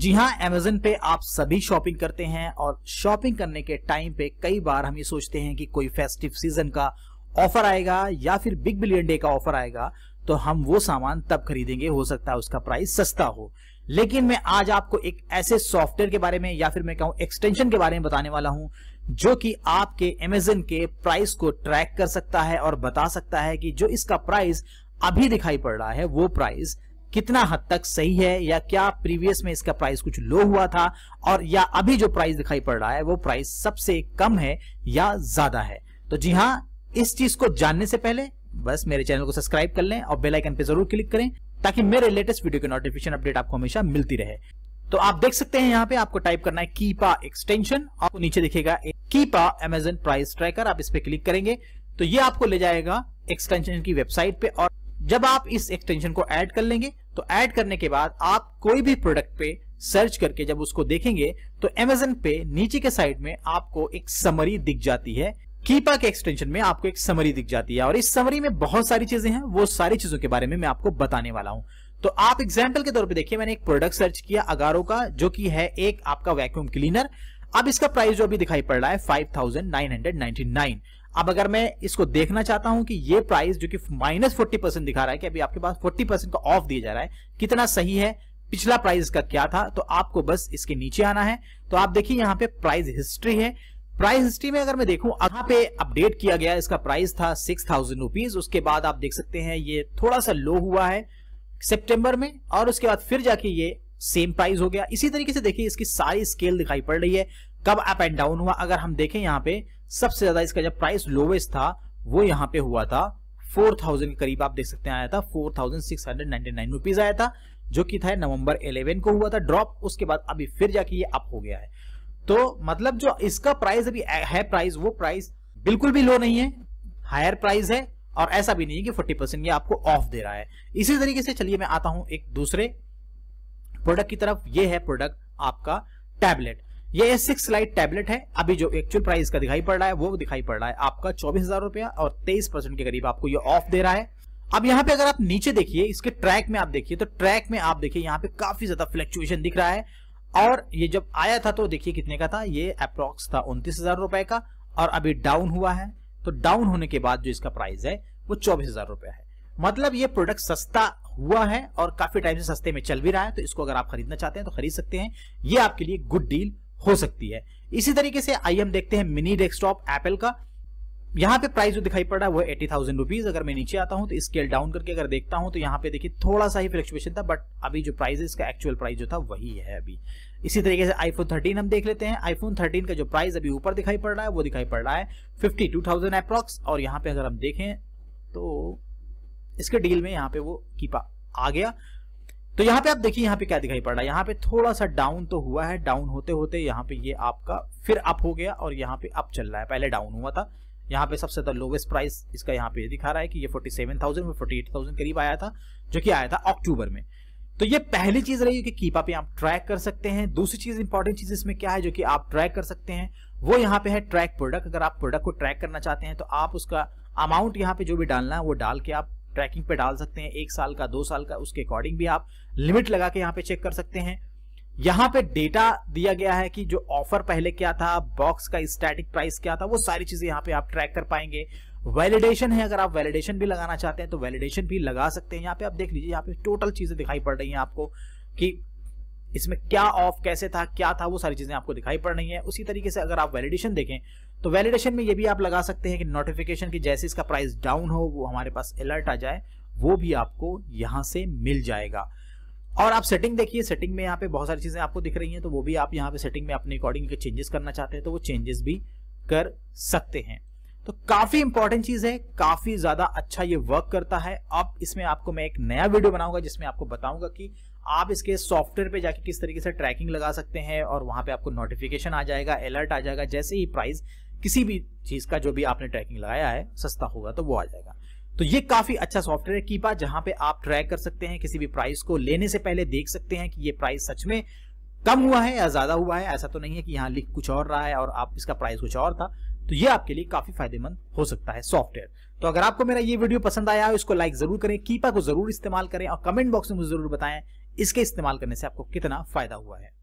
जी हाँ अमेजन पे आप सभी शॉपिंग करते हैं और शॉपिंग करने के टाइम पे कई बार हम ये सोचते हैं कि कोई फेस्टिव सीजन का ऑफर आएगा या फिर बिग बिलियन डे का ऑफर आएगा तो हम वो सामान तब खरीदेंगे हो सकता है उसका प्राइस सस्ता हो लेकिन मैं आज आपको एक ऐसे सॉफ्टवेयर के बारे में या फिर मैं कहूँ एक्सटेंशन के बारे में बताने वाला हूं जो कि आपके अमेजन के प्राइस को ट्रैक कर सकता है और बता सकता है कि जो इसका प्राइस अभी दिखाई पड़ रहा है वो प्राइस कितना हद तक सही है या क्या प्रीवियस में इसका प्राइस कुछ लो हुआ था और या अभी जो प्राइस दिखाई पड़ रहा है वो प्राइस सबसे कम है या ज्यादा है तो जी हाँ इस चीज को जानने से पहले बस मेरे चैनल को सब्सक्राइब कर लें और बेल आइकन पे जरूर क्लिक करें ताकि मेरे लेटेस्ट वीडियो के नोटिफिकेशन अपडेट आपको हमेशा मिलती रहे तो आप देख सकते हैं यहाँ पे आपको टाइप करना है कीपा एक्सटेंशन आपको नीचे दिखेगा कीपा एमेजन प्राइस ट्रैकर आप इस पे क्लिक करेंगे तो ये आपको ले जाएगा एक्सटेंशन की वेबसाइट पे और जब आप इस एक्सटेंशन को ऐड कर लेंगे तो ऐड करने के बाद आप कोई भी प्रोडक्ट पे सर्च करके जब उसको देखेंगे तो एमेजन पे नीचे के साइड में आपको एक समरी दिख जाती है कीपा के एक्सटेंशन में आपको एक समरी दिख जाती है और इस समरी में बहुत सारी चीजें हैं वो सारी चीजों के बारे में मैं आपको बताने वाला हूं तो आप एग्जाम्पल के तौर पे देखिए मैंने एक प्रोडक्ट सर्च किया अगारो का जो कि है एक आपका वैक्यूम क्लीनर अब इसका प्राइस जो अभी दिखाई पड़ रहा है फाइव अब अगर मैं इसको देखना चाहता हूं कि ये प्राइस जो कि माइनस फोर्टी परसेंट दिखा रहा है कि अभी आपके पास फोर्टी परसेंट का ऑफ दिया जा रहा है कितना सही है पिछला प्राइस का क्या था तो आपको बस इसके नीचे आना है तो आप देखिए यहाँ पे प्राइस हिस्ट्री है प्राइस हिस्ट्री में अगर मैं देखूं यहाँ पे अपडेट किया गया इसका प्राइस था सिक्स थाउजेंड रुपीज उसके बाद आप देख सकते हैं ये थोड़ा सा लो हुआ है सेप्टेम्बर में और उसके बाद फिर जाके ये सेम प्राइस हो गया इसी तरीके से देखिए इसकी सारी स्केल दिखाई पड़ रही है कब अप एंड डाउन हुआ अगर हम देखें यहाँ पे सबसे ज्यादा इसका जब प्राइस लोवेस्ट था वो यहाँ पे हुआ था 4000 के करीब आप देख सकते हैं आया था 4699 रुपीस आया था जो कि था नवंबर 11 को हुआ था ड्रॉप उसके बाद अभी फिर जाके ये अप हो गया है तो मतलब जो इसका प्राइस अभी है प्राइस वो प्राइस बिल्कुल भी लो नहीं है हायर प्राइस है और ऐसा भी नहीं है कि फोर्टी परसेंट ये आपको ऑफ दे रहा है इसी तरीके से चलिए मैं आता हूं एक दूसरे प्रोडक्ट की तरफ ये है प्रोडक्ट आपका टैबलेट ये सिक्स लाइट टैबलेट है अभी जो एक्चुअल प्राइस का दिखाई पड़ रहा है वो दिखाई पड़ रहा है आपका चौबीस हजार रुपया और तेईस परसेंट के करीब आपको ये ऑफ दे रहा है अब यहाँ पे अगर आप नीचे देखिए इसके ट्रैक में आप देखिए तो ट्रैक में आप देखिए यहाँ पे काफी ज्यादा फ्लक्चुएशन दिख रहा है और ये जब आया था तो देखिए कितने का था ये अप्रोक्स था उन्तीस हजार रुपए का और अभी डाउन हुआ है तो डाउन होने के बाद जो इसका प्राइस है वो चौबीस हजार रुपया है मतलब ये प्रोडक्ट सस्ता हुआ है और काफी टाइम से सस्ते में चल भी रहा है तो इसको अगर आप खरीदना चाहते हैं तो खरीद सकते हैं ये आपके लिए गुड डील हो सकती है इसी तरीके से आई हम देखते हैं मिनी डेस्कटॉप एप्पल का यहाँ पे प्राइस जो दिखाई पड़ रहा है वो एटी थाउजेंड रुपीज अगर मैं नीचे आता हूँ तो स्केल डाउन करके अगर देखता हूँ तो यहाँ पे देखिए थोड़ा सा ही फ्लक्चुएशन था बट अभी जो प्राइस है इसका एक्चुअल प्राइस जो था वही है अभी इसी तरीके से आईफोन 13 हम देख लेते हैं आईफोन 13 का जो प्राइस अभी ऊपर दिखाई पड़ रहा है वो दिखाई पड़ रहा है फिफ्टी टू थाउजेंड अप्रॉक्स और यहाँ पे अगर हम देखें तो इसके डील में यहाँ पे वो कीपा आ गया तो यहाँ पे आप देखिए यहाँ पे क्या दिखाई पड़ रहा है यहाँ पे थोड़ा सा डाउन तो हुआ है डाउन होते होते यहाँ पे ये आपका फिर अप हो गया और यहाँ पे अप चल रहा है पहले डाउन हुआ था यहाँ पे सबसे ज्यादा लोवेस्ट प्राइस इसका यहाँ पे दिखा रहा है कि ये 47,000 में 48,000 करीब आया था जो कि आया था अक्टूबर में तो ये पहली चीज रही कि कीप पे आप ट्रैक कर सकते हैं दूसरी चीज इंपॉर्टेंट चीज इसमें क्या है जो कि आप ट्रैक कर सकते हैं वो यहाँ पे है ट्रैक प्रोडक्ट अगर आप प्रोडक्ट को ट्रैक करना चाहते हैं तो आप उसका अमाउंट यहाँ पे जो भी डालना है वो डाल के आप ट्रैकिंग पे डाल सकते हैं एक साल का दो साल का उसके अकॉर्डिंग भी आप लिमिट लगा के यहाँ पे चेक कर सकते हैं यहाँ पे डेटा दिया गया है कि जो ऑफर पहले क्या था बॉक्स का स्टैटिक प्राइस क्या था वो सारी चीजें यहाँ पे आप ट्रैक कर पाएंगे वैलिडेशन है अगर आप वैलिडेशन भी लगाना चाहते हैं तो वैलिडेशन भी लगा सकते हैं यहाँ पे आप देख लीजिए यहाँ पे टोटल चीजें दिखाई पड़ रही है आपको कि इसमें क्या ऑफ कैसे था क्या था वो सारी चीजें आपको दिखाई पड़ रही है उसी तरीके से अगर आप वैलिडेशन देखें तो वैलिडेशन में ये भी आप लगा सकते हैं कि नोटिफिकेशन की जैसे इसका प्राइस डाउन हो वो हमारे पास अलर्ट आ जाए वो भी आपको यहाँ से मिल जाएगा और आप सेटिंग देखिए सेटिंग में यहाँ पे बहुत सारी चीज़ें आपको दिख रही हैं तो वो भी आप यहाँ पे सेटिंग में अपने अकॉर्डिंग चेंजेस करना चाहते हैं तो वो चेंजेस भी कर सकते हैं तो काफी इंपॉर्टेंट चीज है काफी ज्यादा अच्छा ये वर्क करता है अब इसमें आपको मैं एक नया वीडियो बनाऊंगा जिसमें आपको बताऊंगा कि आप इसके सॉफ्टवेयर पे जाके किस तरीके से ट्रैकिंग लगा सकते हैं और वहां पे आपको नोटिफिकेशन आ जाएगा अलर्ट आ जाएगा जैसे ही प्राइस किसी भी चीज़ का जो भी आपने ट्रैकिंग लगाया है सस्ता होगा तो वो आ जाएगा तो ये काफ़ी अच्छा सॉफ्टवेयर है कीपा जहां पे आप ट्रैक कर सकते हैं किसी भी प्राइस को लेने से पहले देख सकते हैं कि ये प्राइस सच में कम हुआ है या ज़्यादा हुआ है ऐसा तो नहीं है कि यहाँ लिख कुछ और रहा है और आप इसका प्राइस कुछ और था तो ये आपके लिए काफी फायदेमंद हो सकता है सॉफ्टवेयर तो अगर आपको मेरा ये वीडियो पसंद आया हो इसको लाइक जरूर करें कीपा को जरूर इस्तेमाल करें और कमेंट बॉक्स में मुझे जरूर बताएं इसके इस्तेमाल करने से आपको कितना फायदा हुआ है